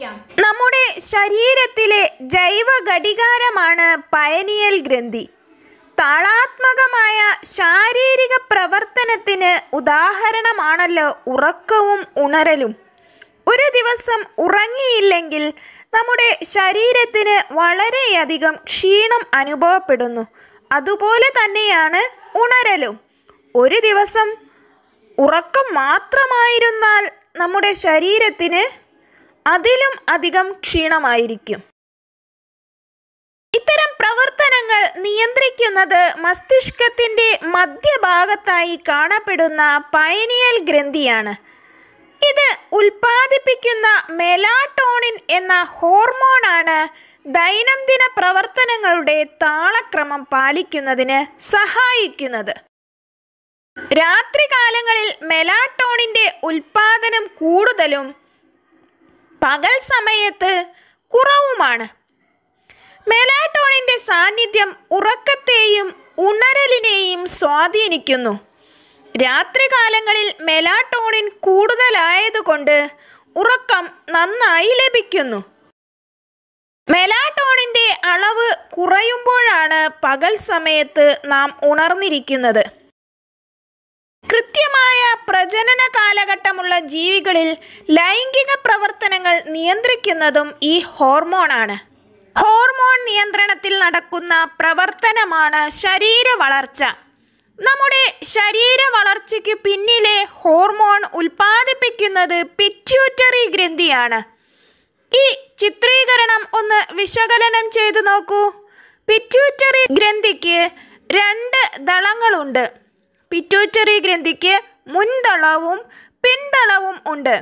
ഉപയോഗിക്കാം നമ്മുടെ ശരീരത്തിലെ ജൈവ ഘടികാരമാണ് പയനിയൽ ഗ്രന്ഥി താളാത്മകമായ ശാരീരിക പ്രവർത്തനത്തിന് ഉദാഹരണമാണല്ലോ ഉറക്കവും ഉണരലും ഒരു ദിവസം ഉറങ്ങിയില്ലെങ്കിൽ നമ്മുടെ ശരീരത്തിന് വളരെയധികം ക്ഷീണം അനുഭവപ്പെടുന്നു അതുപോലെ തന്നെയാണ് ഉണരലും ഒരു ദിവസം ഉറക്കം മാത്രമായിരുന്നാൽ നമ്മുടെ ശരീരത്തിന് അതിലും അധികം ക്ഷീണമായിരിക്കും ഇത്തരം പ്രവർത്തനങ്ങൾ നിയന്ത്രിക്കുന്നത് മസ്തിഷ്കത്തിൻ്റെ മധ്യഭാഗത്തായി കാണപ്പെടുന്ന പൈനിയൽ ഗ്രന്ഥിയാണ് ഇത് ഉൽപ്പാദിപ്പിക്കുന്ന മെലാട്ടോണിൻ എന്ന ഹോർമോണാണ് ദൈനംദിന പ്രവർത്തനങ്ങളുടെ താളക്രമം പാലിക്കുന്നതിന് സഹായിക്കുന്നത് രാത്രികാലങ്ങളിൽ മെലാട്ടോണിൻ്റെ ഉൽപ്പാദനം കൂടുതലും പകൽ സമയത്ത് കുറവുമാണ് മെലാറ്റോണിൻ്റെ സാന്നിധ്യം ഉറക്കത്തെയും ഉണരലിനെയും സ്വാധീനിക്കുന്നു രാത്രികാലങ്ങളിൽ മെലാട്ടോണിൻ കൂടുതലായതുകൊണ്ട് ഉറക്കം നന്നായി ലഭിക്കുന്നു മെലാട്ടോണിൻ്റെ അളവ് കുറയുമ്പോഴാണ് പകൽ സമയത്ത് നാം ഉണർന്നിരിക്കുന്നത് കൃത്യമായ പ്രജനന കാലഘട്ടമുള്ള ജീവികളിൽ ലൈംഗിക പ്രവർത്തനങ്ങൾ നിയന്ത്രിക്കുന്നതും ഈ ഹോർമോണാണ് ഹോർമോൺ നിയന്ത്രണത്തിൽ നടക്കുന്ന പ്രവർത്തനമാണ് ശരീര വളർച്ച നമ്മുടെ ശരീര വളർച്ചയ്ക്ക് പിന്നിലെ ഹോർമോൺ ഉൽപ്പാദിപ്പിക്കുന്നത് പിറ്റ്യൂറ്ററി ഗ്രന്ഥിയാണ് ഈ ചിത്രീകരണം ഒന്ന് വിശകലനം ചെയ്തു നോക്കൂ പിറ്റ്യൂറ്ററി ഗ്രന്ഥിക്ക് രണ്ട് ദളങ്ങളുണ്ട് പിറ്റ്യൂറ്ററി ഗ്രന്ഥിക്ക് മുൻതളവും പിന്തളവും ഉണ്ട്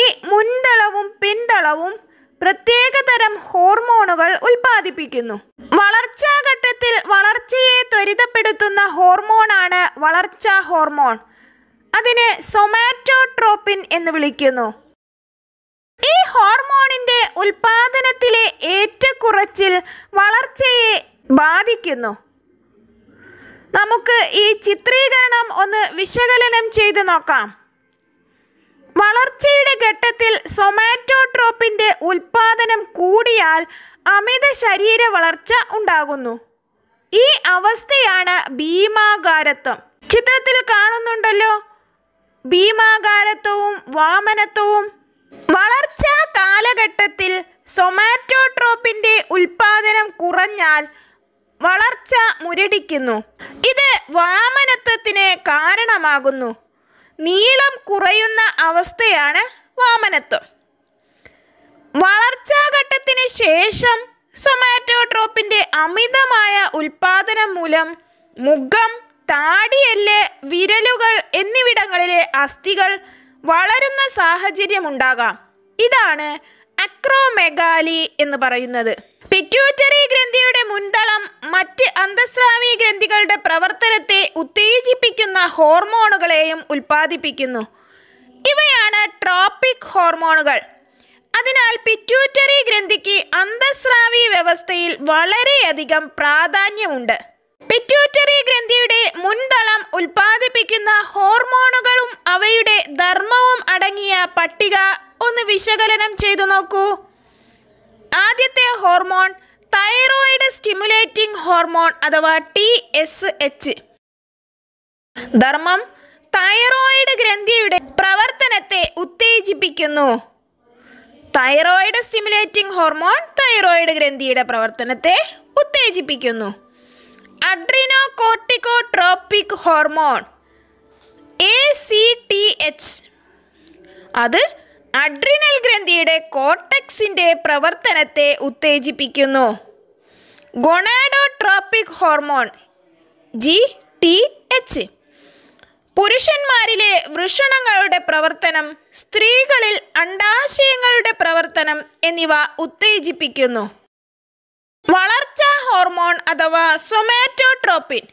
ഈ മുൻതളവും പിന്തളവും പ്രത്യേകതരം ഹോർമോണുകൾ ഉൽപ്പാദിപ്പിക്കുന്നു വളർച്ചാഘട്ടത്തിൽ വളർച്ചയെ ത്വരിതപ്പെടുത്തുന്ന ഹോർമോണാണ് വളർച്ചാ ഹോർമോൺ അതിനെ സൊമാറ്റോട്രോപ്പിൻ എന്ന് വിളിക്കുന്നു ഈ ഹോർമോണിന്റെ ഉൽപാദനത്തിലെ ഏറ്റക്കുറച്ചിൽ വളർച്ചയെ ബാധിക്കുന്നു നമുക്ക് ഈ ചിത്രീകരണം ഒന്ന് വിശകലനം ചെയ്ത് നോക്കാം വളർച്ചയുടെ ഘട്ടത്തിൽ സൊമാറ്റോട്രോപ്പിൻ്റെ ഉൽപാദനം കൂടിയാൽ അമിത ശരീര വളർച്ച ഉണ്ടാകുന്നു ഈ അവസ്ഥയാണ് ഭീമാകാരത്വം ചിത്രത്തിൽ കാണുന്നുണ്ടല്ലോ ഭീമാകാരത്വവും വാമനത്വവും വളർച്ചാ കാലഘട്ടത്തിൽ സൊമാറ്റോട്രോപ്പിൻ്റെ ഉൽപാദനം കുറഞ്ഞാൽ വളർച്ച മുരടിക്കുന്നു ഇത് വാമനത്വത്തിന് കാരണമാകുന്നു നീളം കുറയുന്ന അവസ്ഥയാണ് വാമനത്വം വളർച്ചാഘട്ടത്തിന് ശേഷം സൊമാറ്റോട്രോപ്പിൻ്റെ അമിതമായ ഉൽപാദനം മൂലം മുഖം താടിയെല്ല് വിരലുകൾ എന്നിവിടങ്ങളിലെ അസ്ഥികൾ വളരുന്ന സാഹചര്യമുണ്ടാകാം ഇതാണ് അക്രോമെഗാലി എന്ന് പറയുന്നത് പിറ്റ്യൂറ്ററി ഗ്രന്ഥിയുടെ മുൻതളം മറ്റ് അന്തസ്രാവീ ഗ്രന്ഥികളുടെ പ്രവർത്തനത്തെ ഉത്തേജിപ്പിക്കുന്ന ഹോർമോണുകളെയും ഉൽപ്പാദിപ്പിക്കുന്നു ഇവയാണ് ട്രോപ്പിക് ഹോർമോണുകൾ അതിനാൽ പിറ്റ്യൂറ്ററി ഗ്രന്ഥിക്ക് അന്തസ്രാവി വ്യവസ്ഥയിൽ വളരെയധികം പ്രാധാന്യമുണ്ട് പിറ്റ്യൂറ്ററി ഗ്രന്ഥിയുടെ മുൻതളം ഉൽപ്പാദിപ്പിക്കുന്ന ഹോർമോണുകളും അവയുടെ ധർമ്മവും അടങ്ങിയ പട്ടിക ഒന്ന് വിശകലനം ചെയ്തു നോക്കൂ സ്റ്റിമുലേറ്റിംഗ് ഹോർമോൺ അഥവാ ടി എസ് എച്ച് ധർമ്മം തൈറോയിഡ് ഗ്രന്ഥിയുടെ പ്രവർത്തനത്തെ ഉത്തേജിപ്പിക്കുന്നു തൈറോയിഡ് സ്റ്റിമുലേറ്റിംഗ് ഹോർമോൺ തൈറോയിഡ് ഗ്രന്ഥിയുടെ പ്രവർത്തനത്തെ ഉത്തേജിപ്പിക്കുന്നു adrenocorticotropic hormone A C T H അത് അഡ്രിനൽ ഗ്രന്ഥിയുടെ കോട്ടക്സിൻ്റെ പ്രവർത്തനത്തെ ഉത്തേജിപ്പിക്കുന്നു gonadotropic hormone G T H പുരുഷന്മാരിലെ വൃഷണങ്ങളുടെ പ്രവർത്തനം സ്ത്രീകളിൽ അണ്ടാശയങ്ങളുടെ പ്രവർത്തനം എന്നിവ ഉത്തേജിപ്പിക്കുന്നു വളർച്ചാ ഹോർമോൺ അഥവാ സൊമാറ്റോട്രോപ്പിൻ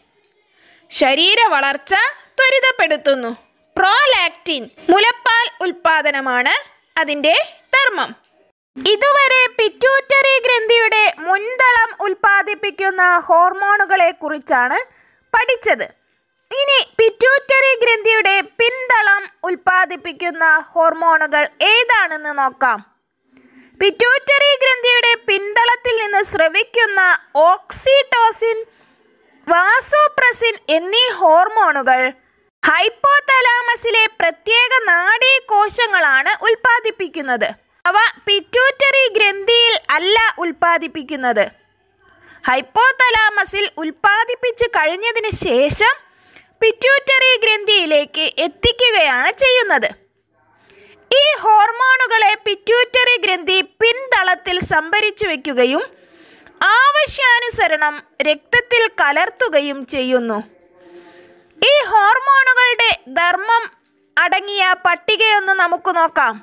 ശരീര വളർച്ച ത്വരിതപ്പെടുത്തുന്നു പ്രോലാക്റ്റിൻ മുലപ്പാൽ ഉൽപാദനമാണ് അതിൻ്റെ ധർമ്മം ഇതുവരെ പിറ്റ്യൂറ്ററി ഗ്രന്ഥിയുടെ മുൻതളം ഉൽപ്പാദിപ്പിക്കുന്ന ഹോർമോണുകളെ കുറിച്ചാണ് പഠിച്ചത് ഇനി പിറ്റ്യൂറ്ററി ഗ്രന്ഥിയുടെ പിന്തളം ഉൽപ്പാദിപ്പിക്കുന്ന ഹോർമോണുകൾ ഏതാണെന്ന് നോക്കാം പിറ്റ്യൂറ്ററി ഗ്രന്ഥിയുടെ പിന്തളത്തിൽ നിന്ന് സ്രവിക്കുന്ന ഓക്സിറ്റോസിൻ വാസോപ്രസിൻ എന്നീ ഹോർമോണുകൾ ഹൈപ്പോതലാമസിലെ പ്രത്യേക നാഡീ കോശങ്ങളാണ് ഉൽപ്പാദിപ്പിക്കുന്നത് അവ പിറ്റൂറ്ററി ഗ്രന്ഥിയിൽ അല്ല ഉൽപ്പാദിപ്പിക്കുന്നത് ഹൈപ്പോതലാമസിൽ ഉൽപ്പാദിപ്പിച്ച് കഴിഞ്ഞതിന് ശേഷം പിറ്റൂറ്ററി ഗ്രന്ഥിയിലേക്ക് എത്തിക്കുകയാണ് ചെയ്യുന്നത് ഈ ഹോർമോണുകളെ പിറ്റൂറ്ററി ഗ്രന്ഥി പിൻതളത്തിൽ സംഭരിച്ചു വയ്ക്കുകയും ആവശ്യാനുസരണം രക്തത്തിൽ കലർത്തുകയും ചെയ്യുന്നു ഈ ഹോർമോണുകളുടെ ധർമ്മം അടങ്ങിയ പട്ടികയൊന്ന് നമുക്ക് നോക്കാം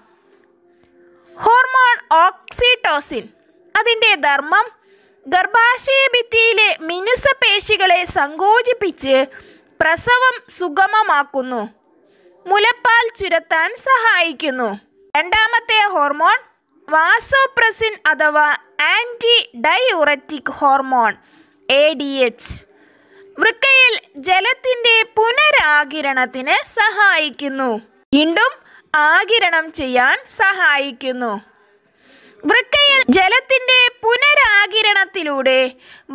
ഹോർമോൺ ഓക്സിറ്റോസിൻ അതിൻ്റെ ധർമ്മം ഗർഭാശയ ഭിത്തിയിലെ മിനുസപേശികളെ സങ്കോചിപ്പിച്ച് പ്രസവം സുഗമമാക്കുന്നു മുലപ്പാൽ ചുരത്താൻ സഹായിക്കുന്നു രണ്ടാമത്തെ ഹോർമോൺ വാസോപ്രസിൻ അഥവാ anti diuretic hormone A D H വൃക്കയിൽ ജലത്തിൻ്റെ പുനരാകിരണത്തിന് സഹായിക്കുന്നു വീണ്ടും ആകിരണം ചെയ്യാൻ സഹായിക്കുന്നു വൃക്കയിൽ ജലത്തിൻ്റെ പുനരാകിരണത്തിലൂടെ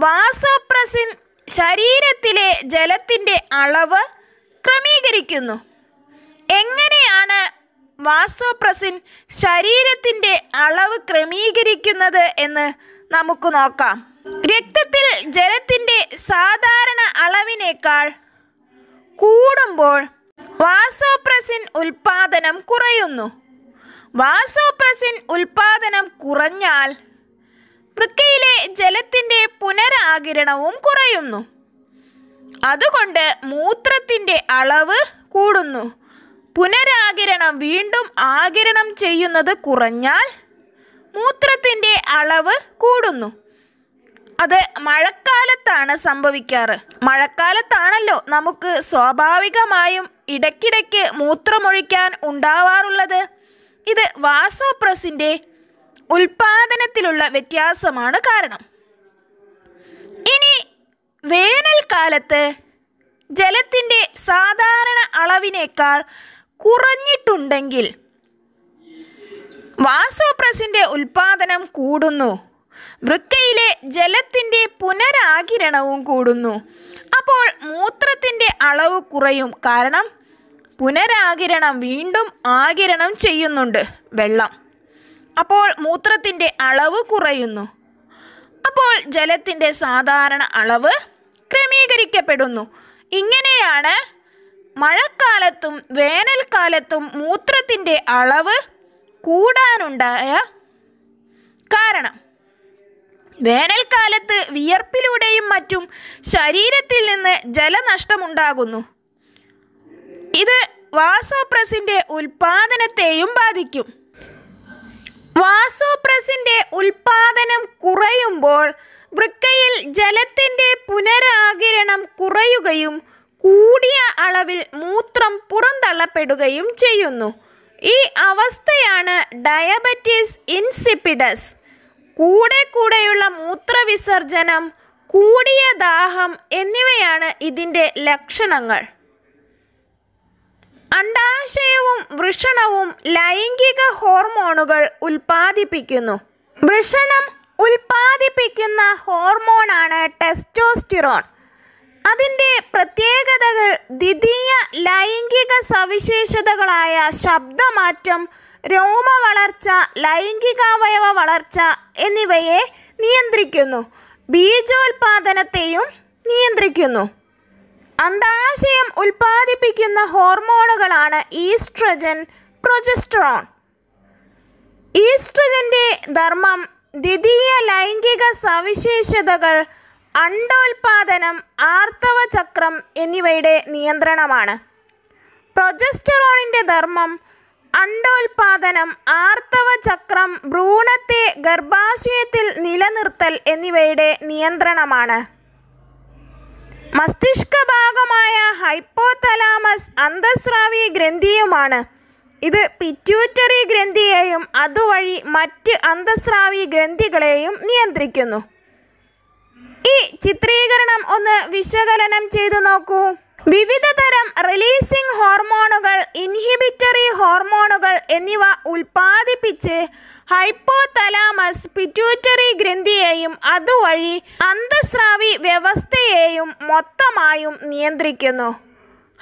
വാസോപ്രസിൻ ശരീരത്തിലെ ജലത്തിൻ്റെ അളവ് ക്രമീകരിക്കുന്നു എങ്ങനെയാണ് വാസോപ്രസിൻ ശരീരത്തിൻ്റെ അളവ് ക്രമീകരിക്കുന്നത് എന്ന് നമുക്ക് നോക്കാം രക്തത്തിൽ ജലത്തിൻ്റെ സാധാരണ അളവിനേക്കാൾ കൂടുമ്പോൾ വാസോപ്രസിൻ ഉൽപാദനം കുറയുന്നു വാസോപ്രസിൻ ഉൽപാദനം കുറഞ്ഞാൽ വൃക്കയിലെ ജലത്തിൻ്റെ പുനരാകിരണവും കുറയുന്നു അതുകൊണ്ട് മൂത്രത്തിൻ്റെ അളവ് കൂടുന്നു പുനരാകിരണം വീണ്ടും ആകിരണം ചെയ്യുന്നത് കുറഞ്ഞാൽ മൂത്രത്തിൻ്റെ അളവ് കൂടുന്നു അത് മഴക്കാലത്താണ് സംഭവിക്കാറ് മഴക്കാലത്താണല്ലോ നമുക്ക് സ്വാഭാവികമായും ഇടയ്ക്കിടയ്ക്ക് മൂത്രമൊഴിക്കാൻ ഉണ്ടാവാറുള്ളത് ഇത് വാസോപ്രസിൻ്റെ ഉൽപാദനത്തിലുള്ള വ്യത്യാസമാണ് കാരണം ഇനി വേനൽക്കാലത്ത് ജലത്തിൻ്റെ സാധാരണ അളവിനേക്കാൾ കുറഞ്ഞിട്ടുണ്ടെങ്കിൽ വാസോപ്രസിൻ്റെ ഉൽപാദനം കൂടുന്നു വൃക്കയിലെ ജലത്തിൻ്റെ പുനരാകിരണവും കൂടുന്നു അപ്പോൾ മൂത്രത്തിൻ്റെ അളവ് കുറയും കാരണം പുനരാകിരണം വീണ്ടും ആകിരണം ചെയ്യുന്നുണ്ട് വെള്ളം അപ്പോൾ മൂത്രത്തിൻ്റെ അളവ് കുറയുന്നു അപ്പോൾ ജലത്തിൻ്റെ സാധാരണ അളവ് ക്രമീകരിക്കപ്പെടുന്നു ഇങ്ങനെയാണ് മഴക്കാലത്തും വേനൽക്കാലത്തും മൂത്രത്തിൻ്റെ അളവ് കൂടാനുണ്ടായ കാരണം വേനൽക്കാലത്ത് വിയർപ്പിലൂടെയും മറ്റും ശരീരത്തിൽ നിന്ന് ജലനഷ്ടമുണ്ടാകുന്നു ഇത് വാസോപ്രസിന്റെ ഉൽപാദനത്തെയും ബാധിക്കും വാസോപ്രസിന്റെ ഉൽപാദനം കുറയുമ്പോൾ വൃക്കയിൽ ജലത്തിന്റെ പുനരാകിരണം കുറയുകയും കൂടിയ അളവിൽ മൂത്രം പുറന്തള്ളപ്പെടുകയും ചെയ്യുന്നു ഈ അവസ്ഥയാണ് ഡയബറ്റീസ് ഇൻസിപ്പിഡസ് കൂടെ കൂടെയുള്ള മൂത്രവിസർജനം കൂടിയ ദാഹം എന്നിവയാണ് ഇതിൻ്റെ ലക്ഷണങ്ങൾ അണ്ടാശയവും വൃഷണവും ലൈംഗിക ഹോർമോണുകൾ ഉൽപ്പാദിപ്പിക്കുന്നു വൃഷണം ഉൽപ്പാദിപ്പിക്കുന്ന ഹോർമോണാണ് ടെസ്റ്റോസ്റ്റിറോൺ അതിൻ്റെ പ്രത്യേകതകൾ ദ്വിതീയ ലൈംഗിക സവിശേഷതകളായ ശബ്ദമാറ്റം രോമ വളർച്ച ലൈംഗികാവയവ വളർച്ച എന്നിവയെ നിയന്ത്രിക്കുന്നു ബീജോൽപാദനത്തെയും നിയന്ത്രിക്കുന്നു അണ്ടാശയം ഉൽപ്പാദിപ്പിക്കുന്ന ഹോർമോണുകളാണ് ഈസ്ട്രജൻ പ്രൊജസ്ട്രോൺ ഈസ്ട്രജൻ്റെ ധർമ്മം ദ്വിതീയ ലൈംഗിക സവിശേഷതകൾ അണ്ടോൽപാദനം ആർത്തവചക്രം എന്നിവയുടെ നിയന്ത്രണമാണ് പ്രൊജസ്റ്ററോണിൻ്റെ ധർമ്മം അണ്ടോൽപാദനം ആർത്തവചക്രം ഭ്രൂണത്തെ ഗർഭാശയത്തിൽ നിലനിർത്തൽ എന്നിവയുടെ നിയന്ത്രണമാണ് മസ്തിഷ്ക ഭാഗമായ ഹൈപ്പോതലാമസ് അന്തസ്രാവി ഗ്രന്ഥിയുമാണ് ഇത് പിറ്റ്യൂറ്ററി ഗ്രന്ഥിയെയും അതുവഴി മറ്റ് അന്തസ്രാവി ഗ്രന്ഥികളെയും നിയന്ത്രിക്കുന്നു ഈ ചിത്രീകരണം ഒന്ന് വിശകലനം ചെയ്തു നോക്കൂ വിവിധ തരം റിലീസിംഗ് ഹോർമോണുകൾ ഇൻഹിബിറ്ററി ഹോർമോണുകൾ എന്നിവ ഉൽപ്പാദിപ്പിച്ച് ഹൈപ്പോതലാമസ് പിറ്റ്യൂറ്ററി ഗ്രന്ഥിയെയും അതുവഴി അന്തസ്രാവി വ്യവസ്ഥയെയും മൊത്തമായും നിയന്ത്രിക്കുന്നു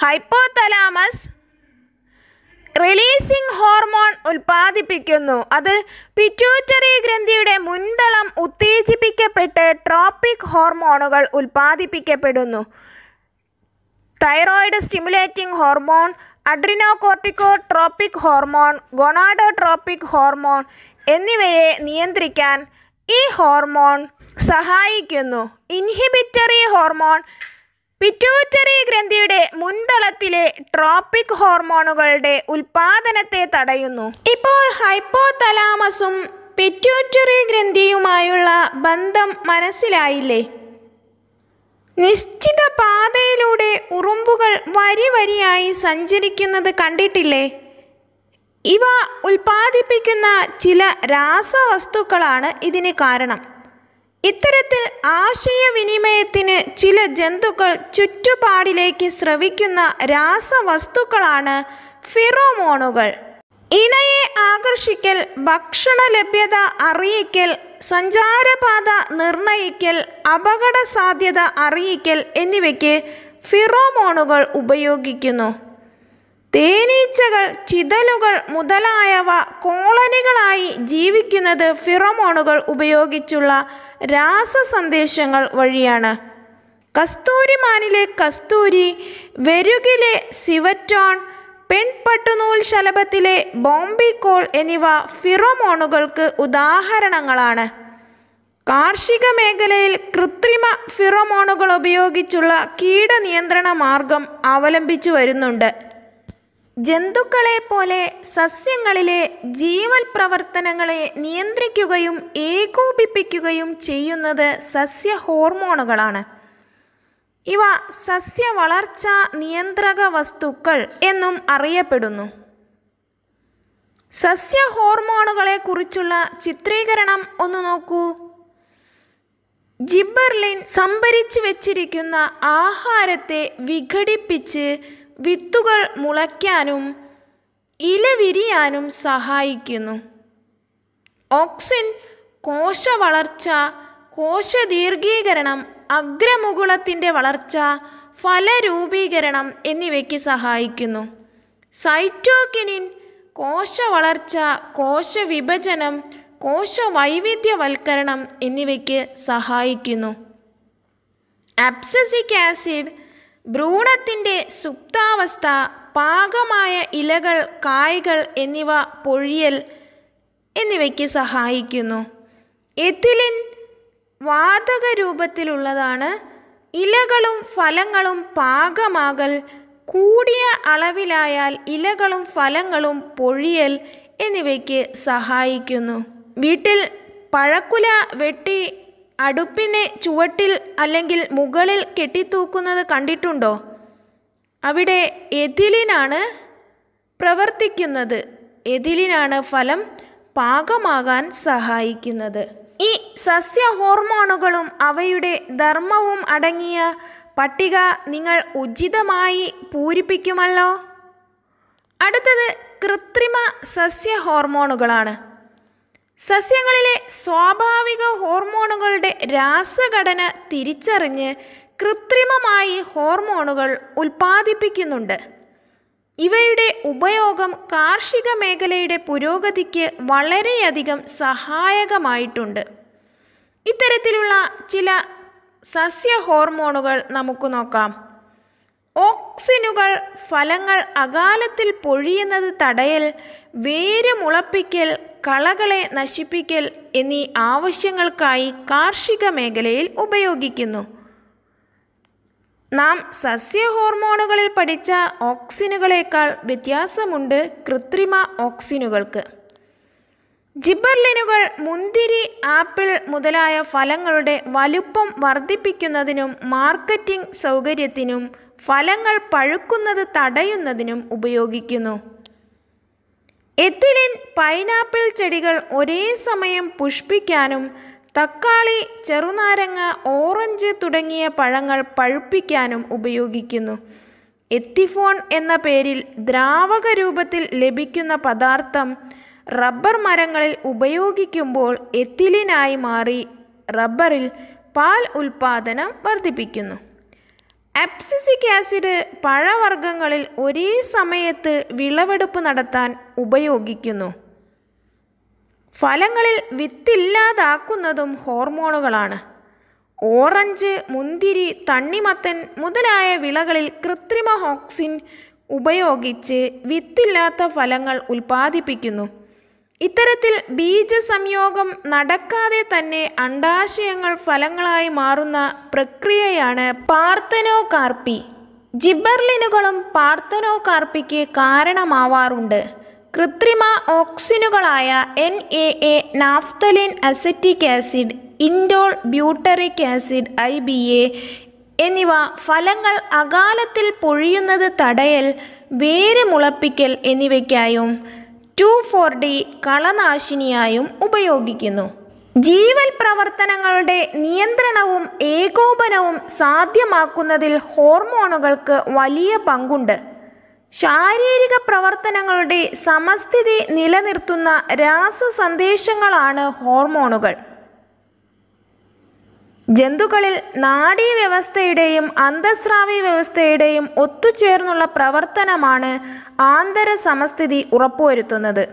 ഹൈപ്പോതലാമസ് റിലീസിംഗ് ഹോർമോൺ ഉൽപ്പാദിപ്പിക്കുന്നു അത് പിറ്റ്യൂറ്ററി ഗ്രന്ഥിയുടെ മുൻതളം ഉത്തേജിപ്പിക്കപ്പെട്ട് ട്രോപ്പിക് ഹോർമോണുകൾ ഉൽപ്പാദിപ്പിക്കപ്പെടുന്നു thyroid stimulating hormone adrenocorticotropic hormone tropic hormone എന്നിവയെ നിയന്ത്രിക്കാൻ ഈ ഹോർമോൺ സഹായിക്കുന്നു ഇൻഹിബിറ്ററി ഹോർമോൺ പിറ്റൂറ്ററി ഗ്രന്ഥിയുടെ മുൻതളത്തിലെ ട്രോപ്പിക് ഹോർമോണുകളുടെ ഉൽപാദനത്തെ തടയുന്നു ഇപ്പോൾ ഹൈപ്പോ തലാമസും പിറ്റ്യൂറ്ററി ഗ്രന്ഥിയുമായുള്ള ബന്ധം മനസ്സിലായില്ലേ നിശ്ചിത പാതയിലൂടെ ഉറുമ്പുകൾ വരി വരിയായി സഞ്ചരിക്കുന്നത് കണ്ടിട്ടില്ലേ ഇവ ഉൽപ്പാദിപ്പിക്കുന്ന ചില രാസവസ്തുക്കളാണ് ഇതിന് കാരണം ഇത്തരത്തിൽ ആശയവിനിമയത്തിന് ചില ജന്തുക്കൾ ചുറ്റുപാടിലേക്ക് ശ്രവിക്കുന്ന രാസവസ്തുക്കളാണ് ഫിറോമോണുകൾ ഇണയെ ആകർഷിക്കൽ ഭക്ഷണ ലഭ്യത അറിയിക്കൽ സഞ്ചാരപാത നിർണയിക്കൽ അപകട സാധ്യത അറിയിക്കൽ എന്നിവയ്ക്ക് ഫിറോമോണുകൾ ഉപയോഗിക്കുന്നു തേനീച്ചകൾ ചിതലുകൾ മുതലായവ കോളനികളായി ജീവിക്കുന്നത് ഫിറമോണുകൾ ഉപയോഗിച്ചുള്ള രാസസന്ദേശങ്ങൾ വഴിയാണ് കസ്തൂരിമാനിലെ കസ്തൂരി വെരുകിലെ സിവറ്റോൺ പെൺപട്ടുനൂൽ ശലഭത്തിലെ ബോംബിക്കോൾ എന്നിവ ഫിറോമോണുകൾക്ക് ഉദാഹരണങ്ങളാണ് കാർഷിക മേഖലയിൽ കൃത്രിമ ഫിറോമോണുകൾ ഉപയോഗിച്ചുള്ള കീടനിയന്ത്രണ മാർഗം അവലംബിച്ചു വരുന്നുണ്ട് ജന്തുക്കളെ പോലെ സസ്യങ്ങളിലെ ജീവൽ പ്രവർത്തനങ്ങളെ നിയന്ത്രിക്കുകയും ഏകോപിപ്പിക്കുകയും ചെയ്യുന്നത് സസ്യ ഹോർമോണുകളാണ് ഇവ സസ്യ വളർച്ചാ നിയന്ത്രക വസ്തുക്കൾ എന്നും അറിയപ്പെടുന്നു സസ്യ ഹോർമോണുകളെക്കുറിച്ചുള്ള ചിത്രീകരണം ഒന്ന് നോക്കൂ ജിബർലിൻ സംഭരിച്ചു വച്ചിരിക്കുന്ന ആഹാരത്തെ വിഘടിപ്പിച്ച് വിത്തുകൾ മുളയ്ക്കാനും ഇല വിരിയാനും സഹായിക്കുന്നു ഓക്സിൻ കോശ വളർച്ച കോശദീർഘീകരണം അഗ്രമുകുളത്തിൻ്റെ വളർച്ച ഫലരൂപീകരണം എന്നിവയ്ക്ക് സഹായിക്കുന്നു സൈറ്റോകിനിൻ കോശ വളർച്ച കോശവിഭജനം കോശവൈവിധ്യവൽക്കരണം എന്നിവയ്ക്ക് സഹായിക്കുന്നു അബ്സസിക് ആസിഡ് ഭ്രൂണത്തിൻ്റെ സുപ്താവസ്ഥ പാകമായ ഇലകൾ കായ്കൾ എന്നിവ പൊഴിയൽ എന്നിവയ്ക്ക് സഹായിക്കുന്നു എത്തിലിൻ വാതക രൂപത്തിലുള്ളതാണ് ഇലകളും ഫലങ്ങളും പാകമാകൽ കൂടിയ അളവിലായാൽ ഇലകളും ഫലങ്ങളും പൊഴിയൽ എന്നിവയ്ക്ക് സഹായിക്കുന്നു വീട്ടിൽ പഴക്കുല വെട്ടി അടുപ്പിനെ ചുവട്ടിൽ അല്ലെങ്കിൽ മുകളിൽ കെട്ടിത്തൂക്കുന്നത് കണ്ടിട്ടുണ്ടോ അവിടെ എതിലിനാണ് പ്രവർത്തിക്കുന്നത് എതിലിനാണ് ഫലം പാകമാകാൻ സഹായിക്കുന്നത് ഈ സസ്യ ഹോർമോണുകളും അവയുടെ ധർമ്മവും അടങ്ങിയ പട്ടിക നിങ്ങൾ ഉചിതമായി പൂരിപ്പിക്കുമല്ലോ അടുത്തത് കൃത്രിമ സസ്യ ഹോർമോണുകളാണ് സസ്യങ്ങളിലെ സ്വാഭാവിക ഹോർമോണുകളുടെ രാസഘടന തിരിച്ചറിഞ്ഞ് കൃത്രിമമായി ഹോർമോണുകൾ ഉൽപ്പാദിപ്പിക്കുന്നുണ്ട് ഇവയുടെ ഉപയോഗം കാർഷിക മേഖലയുടെ പുരോഗതിക്ക് വളരെയധികം സഹായകമായിട്ടുണ്ട് ഇത്തരത്തിലുള്ള ചില സസ്യ ഹോർമോണുകൾ നമുക്ക് നോക്കാം ഓക്സിനുകൾ ഫലങ്ങൾ അകാലത്തിൽ പൊഴിയുന്നത് തടയൽ വേര് മുളപ്പിക്കൽ കളകളെ നശിപ്പിക്കൽ എന്നീ ആവശ്യങ്ങൾക്കായി കാർഷിക മേഖലയിൽ ഉപയോഗിക്കുന്നു നാം സസ്യ ഹോർമോണുകളിൽ പഠിച്ച ഓക്സിനുകളേക്കാൾ വ്യത്യാസമുണ്ട് കൃത്രിമ ഓക്സിനുകൾക്ക് ജിബർലിനുകൾ മുന്തിരി ആപ്പിൾ മുതലായ ഫലങ്ങളുടെ വലുപ്പം വർദ്ധിപ്പിക്കുന്നതിനും മാർക്കറ്റിംഗ് സൗകര്യത്തിനും ഫലങ്ങൾ പഴുക്കുന്നത് തടയുന്നതിനും ഉപയോഗിക്കുന്നു എത്തിലിൻ പൈനാപ്പിൾ ചെടികൾ ഒരേ സമയം പുഷ്പിക്കാനും തക്കാളി ചെറുനാരങ്ങ ഓറഞ്ച് തുടങ്ങിയ പഴങ്ങൾ പഴുപ്പിക്കാനും ഉപയോഗിക്കുന്നു എത്തിഫോൺ എന്ന പേരിൽ ദ്രാവക രൂപത്തിൽ ലഭിക്കുന്ന പദാർത്ഥം റബ്ബർ മരങ്ങളിൽ ഉപയോഗിക്കുമ്പോൾ എത്തിലിനായി മാറി റബ്ബറിൽ പാൽ ഉൽപാദനം വർദ്ധിപ്പിക്കുന്നു അപ്സിസിക് ആസിഡ് പഴവർഗ്ഗങ്ങളിൽ ഒരേ സമയത്ത് വിളവെടുപ്പ് നടത്താൻ ഉപയോഗിക്കുന്നു ഫലങ്ങളിൽ വിത്തില്ലാതാക്കുന്നതും ഹോർമോണുകളാണ് ഓറഞ്ച് മുന്തിരി തണ്ണിമത്തൻ മുതലായ വിളകളിൽ കൃത്രിമ ഹോക്സിൻ ഉപയോഗിച്ച് വിത്തില്ലാത്ത ഫലങ്ങൾ ഉൽപ്പാദിപ്പിക്കുന്നു ഇത്തരത്തിൽ ബീജസംയോഗം നടക്കാതെ തന്നെ അണ്ടാശയങ്ങൾ ഫലങ്ങളായി മാറുന്ന പ്രക്രിയയാണ് പാർത്തനോകാർപ്പി ജിബർലിനുകളും പാർത്തനോകാർപ്പിക്ക് കാരണമാവാറുണ്ട് കൃത്രിമ ഓക്സിനുകളായ N A A naphthalene acetic acid indole butyric acid I B A എന്നിവ ഫലങ്ങൾ അകാലത്തിൽ പൊഴിയുന്നത് തടയൽ വേര് മുളപ്പിക്കൽ എന്നിവയ്ക്കായും ടു ഫോർ ഡി കളനാശിനിയായും ഉപയോഗിക്കുന്നു ജീവൽ പ്രവർത്തനങ്ങളുടെ നിയന്ത്രണവും ഏകോപനവും സാധ്യമാക്കുന്നതിൽ ഹോർമോണുകൾക്ക് വലിയ പങ്കുണ്ട് ശാരീരിക പ്രവർത്തനങ്ങളുടെ സമസ്ഥിതി നിലനിർത്തുന്ന രാസസന്ദേശങ്ങളാണ് ഹോർമോണുകൾ ജന്തുക്കളിൽ നാഡീ വ്യവസ്ഥയുടെയും അന്തസ്രാവി വ്യവസ്ഥയുടെയും ഒത്തുചേർന്നുള്ള പ്രവർത്തനമാണ് ആന്തര സമസ്ഥിതി ഉറപ്പുവരുത്തുന്നത്